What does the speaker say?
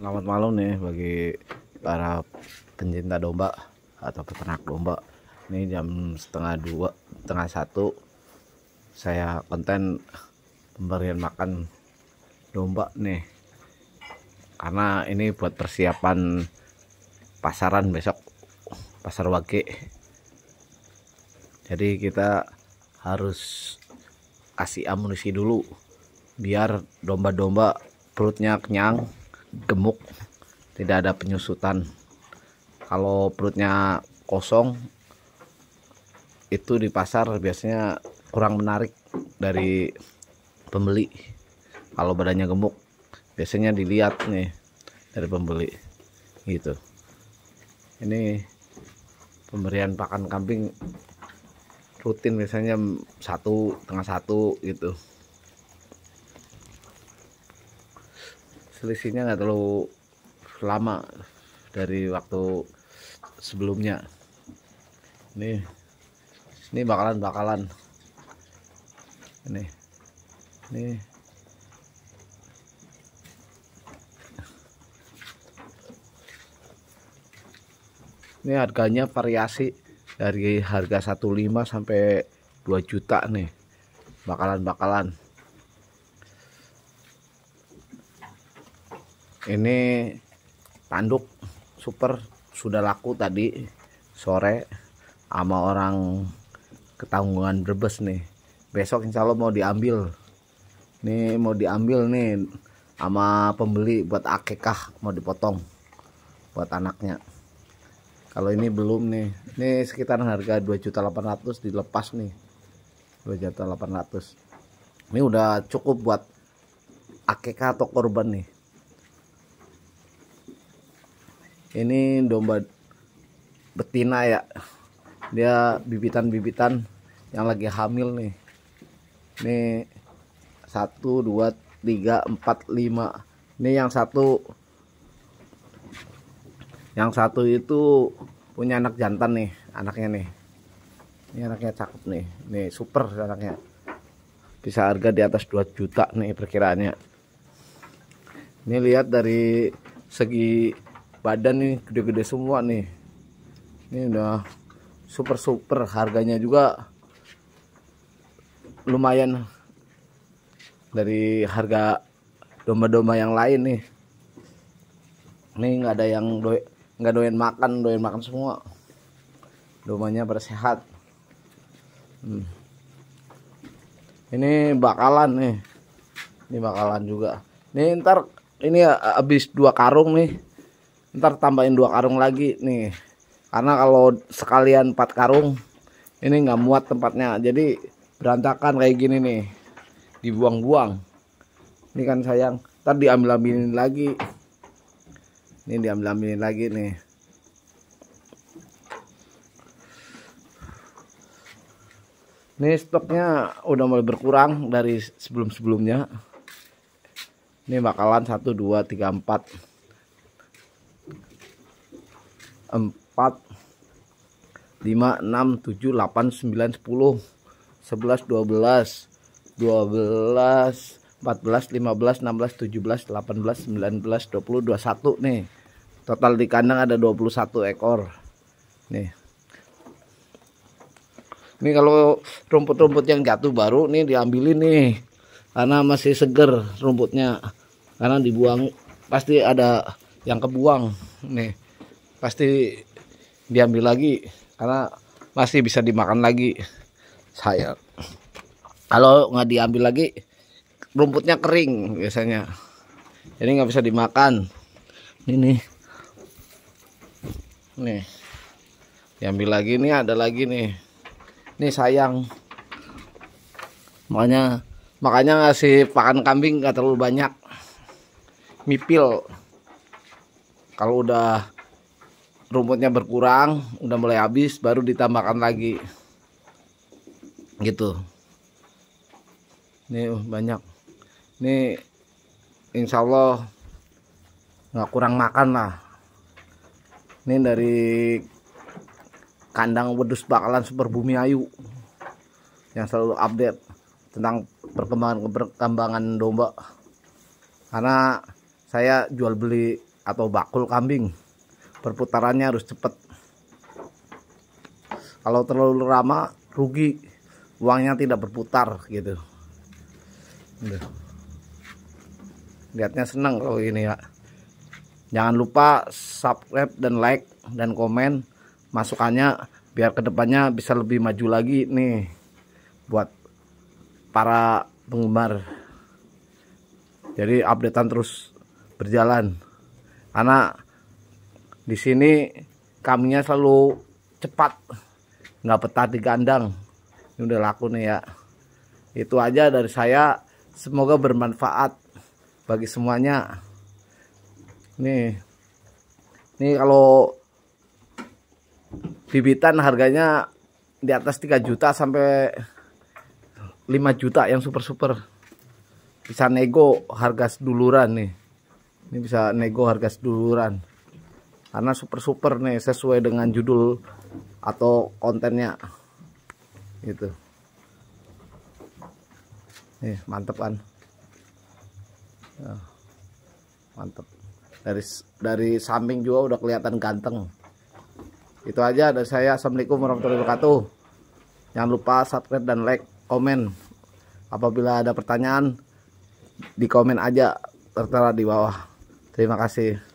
Selamat malam nih bagi para pencinta domba atau peternak domba. Ini jam setengah dua, setengah satu. Saya konten pemberian makan domba nih. Karena ini buat persiapan pasaran besok, pasar wage. Jadi kita harus kasih amunisi dulu biar domba-domba perutnya kenyang gemuk tidak ada penyusutan kalau perutnya kosong itu di pasar biasanya kurang menarik dari pembeli kalau badannya gemuk biasanya dilihat nih dari pembeli gitu ini pemberian pakan kambing rutin biasanya satu tengah satu gitu selisihnya nggak terlalu lama dari waktu sebelumnya ini ini bakalan bakalan ini ini ini harganya variasi dari harga 15 sampai 2 juta nih bakalan-bakalan ini tanduk super sudah laku tadi sore sama orang ketanggungan Brebes nih besok insya Allah mau diambil nih mau diambil nih sama pembeli buat akekah mau dipotong buat anaknya kalau ini belum nih ini sekitar harga 2.800 dilepas nih 2.800 ini udah cukup buat akekah atau korban nih ini domba betina ya dia bibitan-bibitan yang lagi hamil nih ini satu dua tiga empat lima ini yang satu yang satu itu punya anak jantan nih anaknya nih ini anaknya cakep nih nih super anaknya bisa harga di atas 2 juta nih perkiraannya ini lihat dari segi badan nih gede-gede semua nih ini udah super-super harganya juga lumayan dari harga domba-domba yang lain nih ini nggak ada yang doy nggak doyan makan doyan makan semua domanya bersehat hmm. ini bakalan nih ini bakalan juga nih ntar ini habis dua karung nih ntar tambahin dua karung lagi nih karena kalau sekalian empat karung ini nggak muat tempatnya jadi berantakan kayak gini nih dibuang-buang ini kan sayang ntar diambil-ambilin lagi ini diambil-ambilin lagi nih ini stoknya udah mulai berkurang dari sebelum-sebelumnya ini bakalan 1 2 3 4 4 5 6 7 8 9 10 11 12 12 14 15 16 17 18 19 20 21 nih total di kandang ada 21 ekor nih ini kalau rumput-rumput yang jatuh baru nih diambilin nih karena masih seger rumputnya karena dibuang pasti ada yang kebuang nih pasti diambil lagi karena masih bisa dimakan lagi saya kalau nggak diambil lagi rumputnya kering biasanya jadi nggak bisa dimakan ini nih nih diambil lagi Ini ada lagi nih ini sayang makanya makanya ngasih pakan kambing nggak terlalu banyak mipil kalau udah rumputnya berkurang udah mulai habis baru ditambahkan lagi gitu ini uh, banyak ini insya Allah nggak kurang makan lah ini dari kandang wedus bakalan super bumi ayu yang selalu update tentang perkembangan perkembangan domba karena saya jual beli atau bakul kambing perputarannya harus cepat kalau terlalu lama rugi uangnya tidak berputar gitu lihatnya seneng kalau ini ya jangan lupa subscribe dan like dan komen masukannya biar kedepannya bisa lebih maju lagi nih buat para penggemar jadi updatean terus berjalan karena di sini kaminya selalu cepat nggak petah di kandang ini udah laku nih ya itu aja dari saya semoga bermanfaat bagi semuanya nih nih kalau bibitan harganya di atas 3 juta sampai 5 juta yang super-super bisa nego harga seduluran nih ini bisa nego harga seduluran karena super-super nih sesuai dengan judul atau kontennya gitu nih mantep kan ah, mantep dari dari samping juga udah kelihatan ganteng itu aja dari saya assalamualaikum warahmatullahi wabarakatuh jangan lupa subscribe dan like komen apabila ada pertanyaan di komen aja tertera di bawah terima kasih